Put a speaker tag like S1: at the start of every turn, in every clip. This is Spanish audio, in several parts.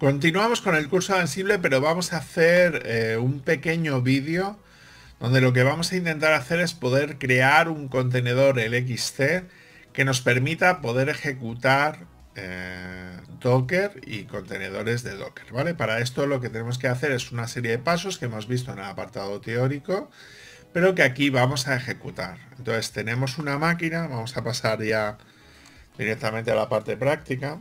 S1: Continuamos con el curso Ansible, pero vamos a hacer eh, un pequeño vídeo donde lo que vamos a intentar hacer es poder crear un contenedor LXC que nos permita poder ejecutar eh, Docker y contenedores de Docker, ¿vale? Para esto lo que tenemos que hacer es una serie de pasos que hemos visto en el apartado teórico, pero que aquí vamos a ejecutar. Entonces tenemos una máquina, vamos a pasar ya directamente a la parte práctica.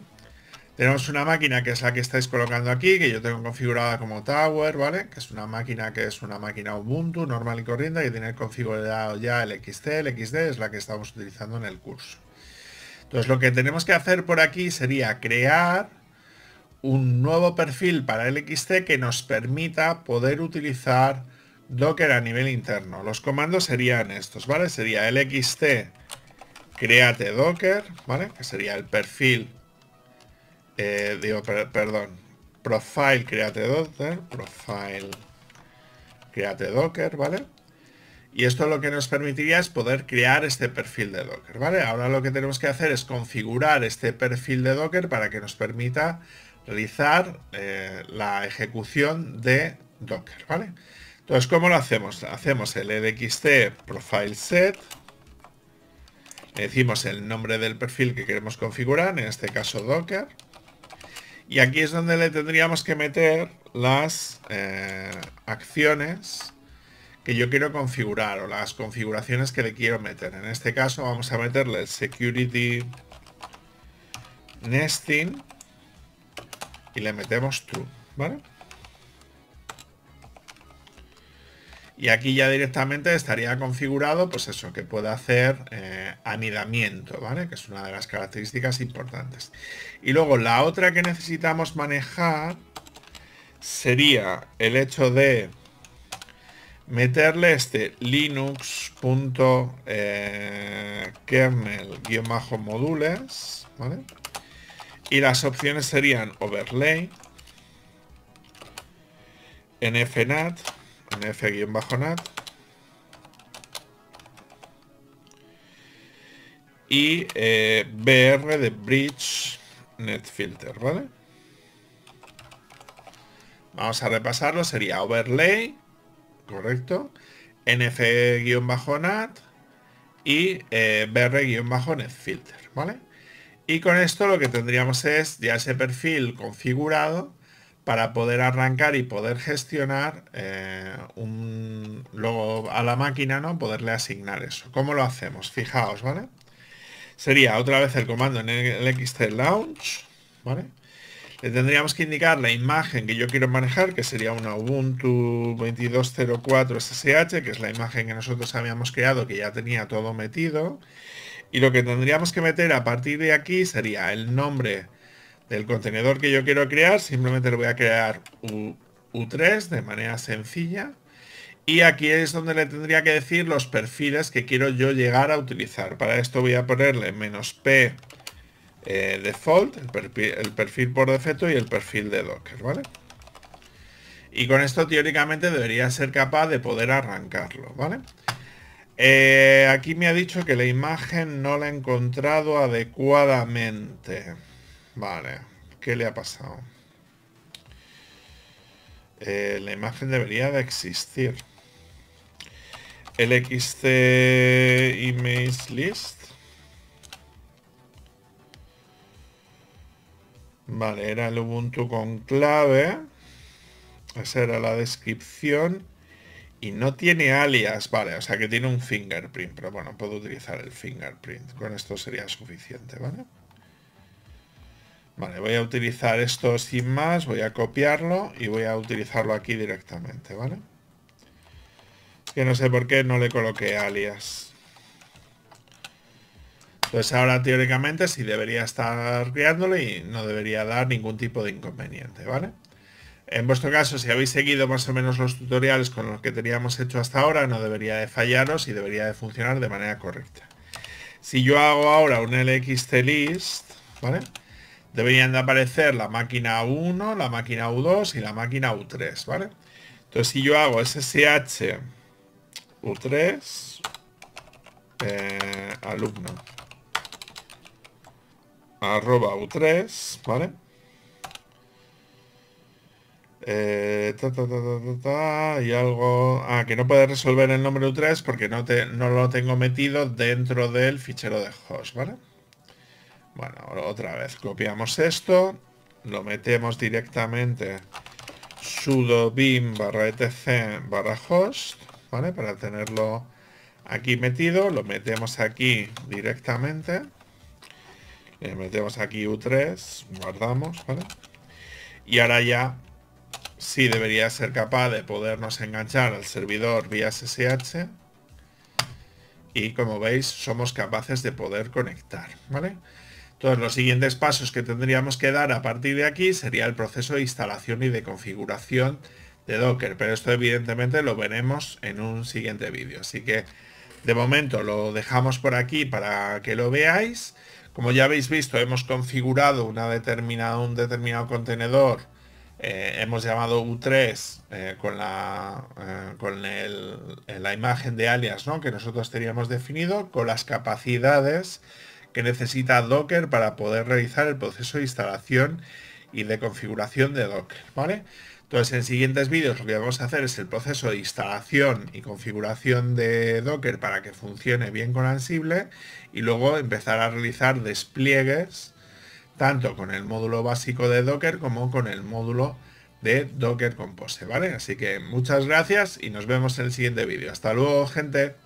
S1: Tenemos una máquina que es la que estáis colocando aquí, que yo tengo configurada como Tower, ¿vale? Que es una máquina que es una máquina Ubuntu normal y corriente, y tiene configurado ya el XT, el XD es la que estamos utilizando en el curso. Entonces lo que tenemos que hacer por aquí sería crear un nuevo perfil para el XT que nos permita poder utilizar Docker a nivel interno. Los comandos serían estos, ¿vale? Sería el XT create Docker, ¿vale? Que sería el perfil eh, digo, perdón. Profile create docker, profile create docker, ¿vale? Y esto lo que nos permitiría es poder crear este perfil de Docker, ¿vale? Ahora lo que tenemos que hacer es configurar este perfil de Docker para que nos permita realizar eh, la ejecución de Docker, ¿vale? Entonces, ¿cómo lo hacemos? Hacemos el edxt profile set, le decimos el nombre del perfil que queremos configurar, en este caso Docker, y aquí es donde le tendríamos que meter las eh, acciones que yo quiero configurar o las configuraciones que le quiero meter. En este caso vamos a meterle security nesting y le metemos true, ¿vale? Y aquí ya directamente estaría configurado, pues eso, que puede hacer eh, anidamiento, ¿vale? Que es una de las características importantes. Y luego la otra que necesitamos manejar sería el hecho de meterle este linux.kernel-modules, eh, ¿vale? Y las opciones serían overlay, FNAT nf nat y eh, br de bridge net filter, ¿vale? Vamos a repasarlo, sería overlay, correcto, nf-nat y eh, br-net filter, ¿vale? Y con esto lo que tendríamos es ya ese perfil configurado para poder arrancar y poder gestionar eh, un, luego a la máquina, ¿no? Poderle asignar eso. ¿Cómo lo hacemos? Fijaos, ¿vale? Sería otra vez el comando en el XT Launch, ¿vale? Le tendríamos que indicar la imagen que yo quiero manejar, que sería una Ubuntu 22.04 SSH, que es la imagen que nosotros habíamos creado, que ya tenía todo metido. Y lo que tendríamos que meter a partir de aquí sería el nombre del contenedor que yo quiero crear, simplemente le voy a crear U3 de manera sencilla. Y aquí es donde le tendría que decir los perfiles que quiero yo llegar a utilizar. Para esto voy a ponerle menos "-p", eh, default, el perfil, por defecto y el perfil de Docker, ¿vale? Y con esto teóricamente debería ser capaz de poder arrancarlo, ¿vale? Eh, aquí me ha dicho que la imagen no la he encontrado adecuadamente. Vale, ¿qué le ha pasado? Eh, la imagen debería de existir. LXC image list. Vale, era el Ubuntu con clave. Esa era la descripción. Y no tiene alias, vale, o sea que tiene un fingerprint, pero bueno, puedo utilizar el fingerprint. Con esto sería suficiente, ¿vale? vale Vale, voy a utilizar esto sin más, voy a copiarlo y voy a utilizarlo aquí directamente, ¿vale? Que no sé por qué no le coloqué alias. Entonces ahora teóricamente sí debería estar creándole y no debería dar ningún tipo de inconveniente, ¿vale? En vuestro caso, si habéis seguido más o menos los tutoriales con los que teníamos hecho hasta ahora, no debería de fallaros y debería de funcionar de manera correcta. Si yo hago ahora un LXT list, ¿vale? deberían de aparecer la máquina 1 la máquina U2 y la máquina U3, ¿vale? Entonces, si yo hago SSH U3, eh, alumno, arroba U3, ¿vale? Eh, y algo ah, que no puede resolver el nombre U3 porque no, te, no lo tengo metido dentro del fichero de host, ¿vale? Bueno, otra vez copiamos esto, lo metemos directamente sudo bin barra etc barra host, ¿vale? Para tenerlo aquí metido, lo metemos aquí directamente, le eh, metemos aquí U3, guardamos, ¿vale? Y ahora ya sí debería ser capaz de podernos enganchar al servidor vía SSH y como veis somos capaces de poder conectar, ¿vale? Entonces, los siguientes pasos que tendríamos que dar a partir de aquí sería el proceso de instalación y de configuración de Docker, pero esto evidentemente lo veremos en un siguiente vídeo. Así que de momento lo dejamos por aquí para que lo veáis. Como ya habéis visto, hemos configurado un determinado contenedor. Eh, hemos llamado U3 eh, con, la, eh, con el, la imagen de alias ¿no? que nosotros teníamos definido, con las capacidades que necesita Docker para poder realizar el proceso de instalación y de configuración de Docker, ¿vale? Entonces, en siguientes vídeos lo que vamos a hacer es el proceso de instalación y configuración de Docker para que funcione bien con Ansible y luego empezar a realizar despliegues tanto con el módulo básico de Docker como con el módulo de Docker Compose, ¿vale? Así que muchas gracias y nos vemos en el siguiente vídeo. Hasta luego, gente.